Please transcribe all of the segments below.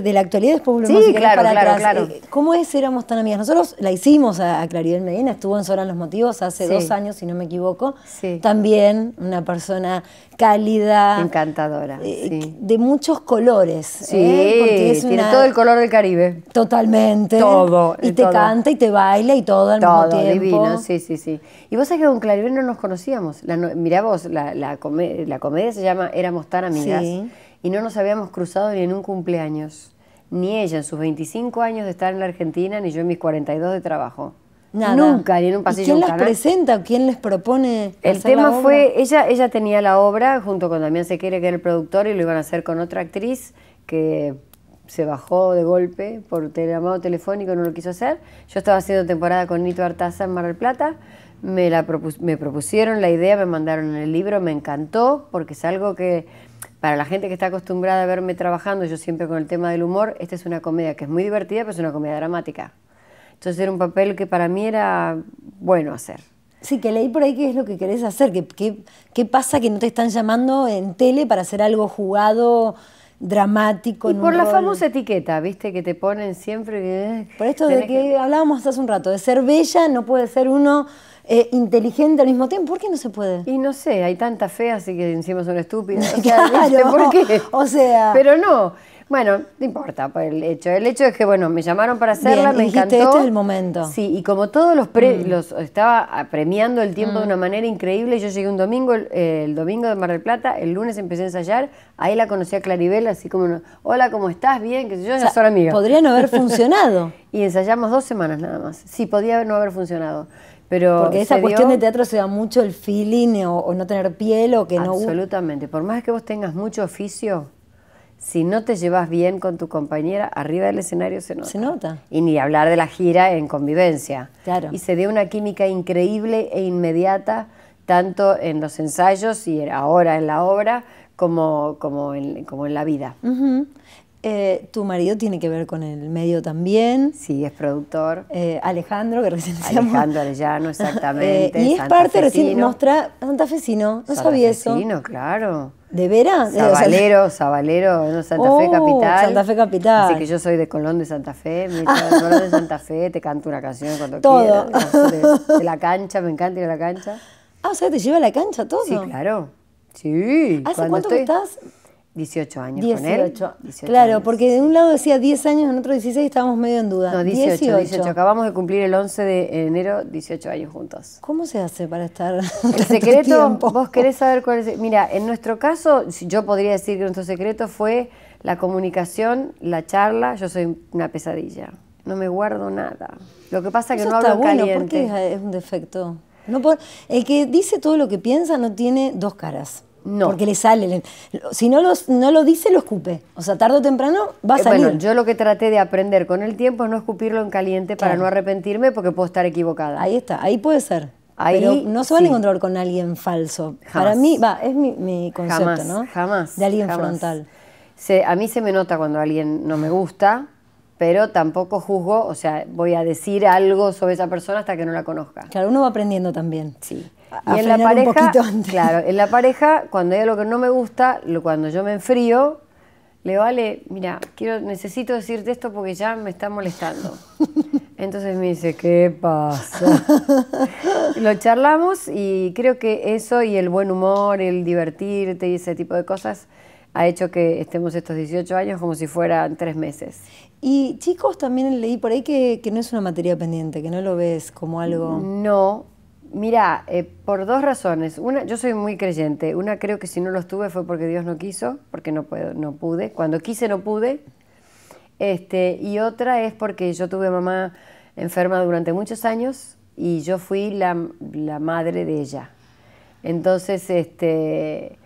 de, la actualidad, después volvemos sí, eh, ¿Cómo es éramos tan amigas? Nosotros la hicimos a, Claribel Medina, estuvo en Sobran los Motivos hace dos años, si no me equivoco. También una persona cálida. Encantadora. Eh, de muchos colores. ¿eh? Sí, tiene todo el color del Caribe. Totalmente. Todo. Y te canta y te baila y todo al mismo tiempo. sí, sí, sí. Y vos sabés que con Claribel no nos conocíamos. La, mirá vos, la, comedia se llama Éramos tan amigas. Sí y no nos habíamos cruzado ni en un cumpleaños. Ni ella en sus 25 años de estar en la Argentina, ni yo en mis 42 de trabajo. Nunca, ni en un pasillo. ¿Quién las presenta? ¿Quién les propone? El tema fue, ella, ella tenía la obra junto con Damián Sequere, que era el productor, y lo iban a hacer con otra actriz que se bajó de golpe por llamado telefónico, no lo quiso hacer. Yo estaba haciendo temporada con Nito Artaza en Mar del Plata. Me, la me propusieron la idea, me mandaron el libro, me encantó, porque es algo que para la gente que está acostumbrada a verme trabajando, yo siempre con el tema del humor, esta es una comedia que es muy divertida, pero es una comedia dramática. Entonces era un papel que para mí era bueno hacer. Sí, que leí por ahí qué es lo que querés hacer, qué, qué pasa que no te están llamando en tele para hacer algo jugado dramático. Y por la famosa etiqueta, viste, que te ponen siempre. Que, por esto de que, hablábamos hace un rato, de ser bella no puede ser uno eh, inteligente al mismo tiempo. ¿Por qué no se puede? Y no sé, hay tanta fe así que encima son estúpidas. claro, O sea. Pero no. Bueno, no importa por el hecho. El hecho es que, bueno, me llamaron para hacerla, me encantó. Este el momento. Sí, y como todos los, pre mm. los estaba premiando el tiempo de mm. una manera increíble, yo llegué un domingo, el, domingo de Mar del Plata, el lunes empecé a ensayar, ahí la conocí a Claribel, así como, hola, ¿cómo estás? Bien, que yo, ya amiga. Podría no haber funcionado. y ensayamos dos semanas nada más. Sí, podía no haber funcionado. Pero Porque esa cuestión de teatro se da mucho el feeling o, no tener piel o que no... Absolutamente. Por más que vos tengas mucho oficio, si no te llevas bien con tu compañera, arriba del escenario se nota. Se nota. Y ni hablar de la gira en convivencia. Claro. Y se dio una química increíble e inmediata, tanto en los ensayos y ahora en la obra, como, como, en, como en la vida. Eh, tu marido tiene que ver con el medio también. Sí, es productor. Eh, Alejandro, que recién Alejandro Arellano, eh, exactamente. y es parte, recién mostra sí no Santa sabía Fecino, no, claro. ¿De veras? Sabalero, Sabalero, no, Santa Fe oh, Capital. Santa Fe Capital. Así que yo soy de Colón de Santa Fe, me de Colón de Santa Fe, te canto una canción cuando todo. quieras. De, la cancha, me encanta ir a la cancha. Ah, o sea, te lleva a la cancha todo. Sí, claro. Sí. ¿Hace cuánto que estás? 18 años 18. claro, porque de un lado decía 10 años, en otro 16 estábamos medio en duda. No, 18, 18, Acabamos de cumplir el 11 de enero 18 años juntos. ¿Cómo se hace para estar El secreto, vos querés saber cuál es... Mira, en nuestro caso, yo podría decir que nuestro secreto fue la comunicación, la charla. Yo soy una pesadilla. No me guardo nada. Lo que pasa es que no hablo bueno, caliente. es un defecto? No por... el que dice todo lo que piensa no tiene dos caras. No. Porque le sale. si no, los, no lo dice, lo escupe. O sea, tarde o temprano va a eh, salir. Bueno, yo lo que traté de aprender con el tiempo es no escupirlo en caliente para no arrepentirme porque puedo estar equivocada. Ahí está, ahí puede ser. pero no se van a encontrar con alguien falso. Para mí, va, es mi, concepto, ¿no? Jamás. De alguien frontal. a mí se me nota cuando alguien no me gusta, pero tampoco juzgo, o sea, voy a decir algo sobre esa persona hasta que no la conozca. Claro, uno va aprendiendo también. Sí y en la pareja, Claro, en la pareja, cuando hay algo que no me gusta, cuando yo me enfrío, le vale, mira, quiero, necesito decirte esto porque ya me está molestando. Entonces me dice, ¿qué pasa? lo charlamos y creo que eso y el buen humor, el divertirte y ese tipo de cosas ha hecho que estemos estos 18 años como si fueran tres meses. Y chicos, también leí por ahí que, que no es una materia pendiente, que no lo ves como algo... No, Mira, eh, por dos razones. Una, yo soy muy creyente. Una, creo que si no lo tuve fue porque Dios no quiso, porque no, puedo, no pude. Cuando quise, no pude. Este, y otra es porque yo tuve mamá enferma durante muchos años y yo fui la, madre de ella. Entonces, este.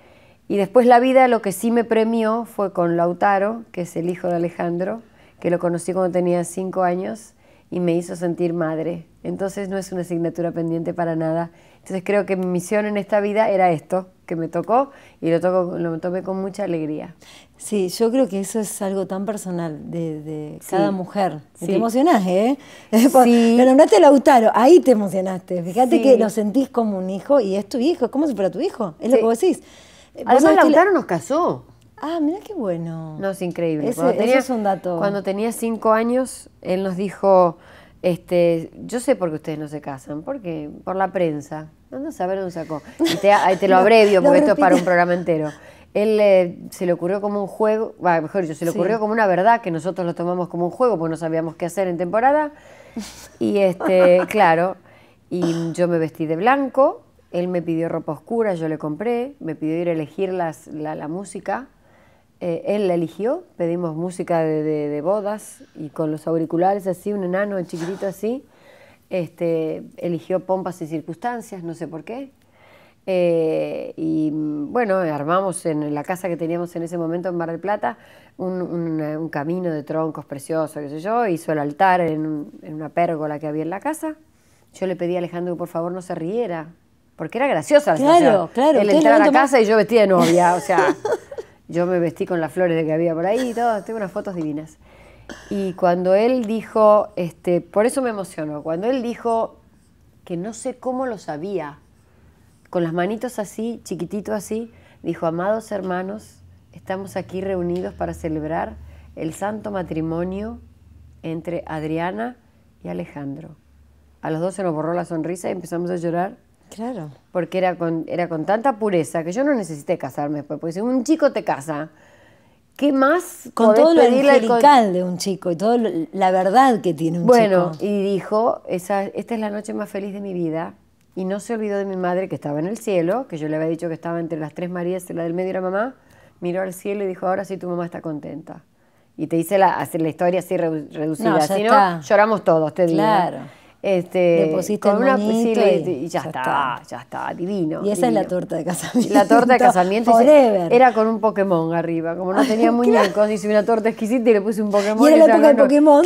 Y después la vida lo que sí me premió fue con Lautaro, que es el hijo de Alejandro, que lo conocí cuando tenía cinco años y me hizo sentir madre entonces no es una asignatura pendiente para nada. Entonces creo que mi misión en esta vida era esto, que me tocó y lo, toco, lo tomé con mucha alegría. Sí, yo creo que eso es algo tan personal de, cada mujer. Te emocionás, ¿eh? Sí. Lo nombraste Lautaro, ahí te emocionaste. Fíjate que lo sentís como un hijo y es tu hijo, es como si fuera tu hijo, es lo que vos decís. Eh, Además, Lautaro nos casó. Ah, mira qué bueno. No, es increíble. Eso es un dato. Cuando tenía cinco años, él nos dijo, este, yo sé por qué ustedes no se casan, porque por la prensa. no a saber dónde sacó. Ahí te, lo abrevio, porque esto es para un programa entero. Él eh, se le ocurrió como un juego, mejor dicho, se le ocurrió como una verdad que nosotros lo tomamos como un juego, porque no sabíamos qué hacer en temporada. Y este, claro, y yo me vestí de blanco, él me pidió ropa oscura, yo le compré, me pidió ir a elegir la música eh, él la eligió, pedimos música de, bodas y con los auriculares así, un enano chiquitito así, este, eligió pompas y circunstancias, no sé por qué. Eh, y bueno, armamos en la casa que teníamos en ese momento en Mar del Plata un, camino de troncos precioso, qué sé yo, hizo el altar en, una pérgola que había en la casa. Yo le pedí a Alejandro que por favor no se riera, porque era graciosa la Claro, claro. Él entraba a la casa y yo vestía de novia, o sea, Yo me vestí con las flores de que había por ahí y todo, tengo unas fotos divinas. Y cuando él dijo, este, por eso me emocionó, cuando él dijo que no sé cómo lo sabía, con las manitos así, chiquitito así, dijo, amados hermanos, estamos aquí reunidos para celebrar el santo matrimonio entre Adriana y Alejandro. A los dos se nos borró la sonrisa y empezamos a llorar Claro, porque era con, era con tanta pureza que yo no necesité casarme después, porque si un chico te casa, ¿qué más? Con todo lo angelical de un chico y toda la verdad que tiene un chico. Bueno, y dijo, esta es la noche más feliz de mi vida, y no se olvidó de mi madre que estaba en el cielo, que yo le había dicho que estaba entre las tres Marías, la del medio era mamá, miró al cielo y dijo, ahora sí tu mamá está contenta. Y te hice la, la historia así reducida, no, lloramos todos, te digo. Claro. Este, con una, y, ya, está, ya está, divino. Y esa es la torta de casamiento. La torta de casamiento era con un Pokémon arriba. Como no tenía muñecos, hice una torta exquisita y le puse un Pokémon. Y era la época de Pokémon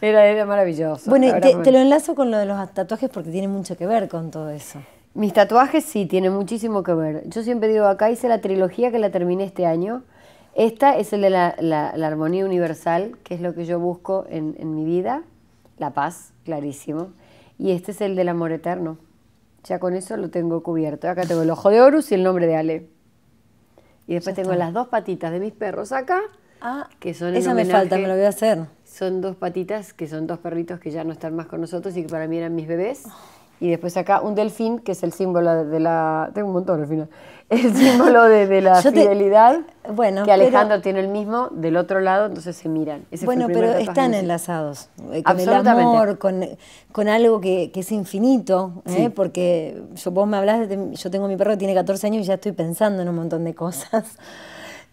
era, maravilloso. Bueno, te, lo enlazo con lo de los tatuajes porque tiene mucho que ver con todo eso. Mis tatuajes sí, tienen muchísimo que ver. Yo siempre digo, acá hice la trilogía que la terminé este año. Esta es el de la, armonía universal, que es lo que yo busco en, en mi vida la paz, clarísimo. Y este es el del amor eterno. Ya con eso lo tengo cubierto. Acá tengo el ojo de Horus y el nombre de Ale. Y después tengo las dos patitas de mis perros acá. Ah, que son esa me falta, me lo voy a hacer. Son dos patitas que son dos perritos que ya no están más con nosotros y que para mí eran mis bebés. Oh. Y después acá un delfín, que es el símbolo de la... Tengo un montón al final. El símbolo de, de la fidelidad. Bueno, que Alejandro tiene el mismo, del otro lado, entonces se miran. bueno, pero están enlazados. Eh, con el amor, con, algo que, es infinito. Eh, porque yo, vos me hablas, yo tengo mi perro que tiene 14 años y ya estoy pensando en un montón de cosas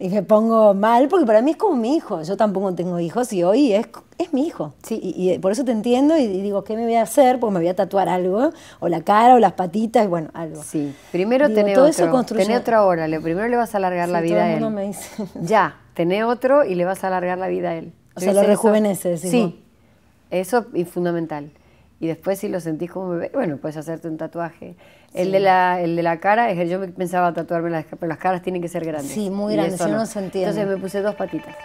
y me pongo mal, porque para mí es como mi hijo. Yo tampoco tengo hijos y hoy es, es mi hijo. Sí, y, por eso te entiendo y, digo, ¿qué me voy a hacer? Porque me voy a tatuar algo, o la cara, o las patitas, y bueno, algo. Sí, primero tener otro, eso ahora, primero le vas a alargar la vida él. Ya, tener otro y le vas a alargar la vida a él. O sea, lo rejuvenece, Sí, eso es fundamental. Y después si lo sentís como bebé, bueno, puedes hacerte un tatuaje. El, de la, el de la cara, yo pensaba tatuarme las, pero las caras tienen que ser grandes. Sí, muy grandes, yo no, no Entonces me puse dos patitas.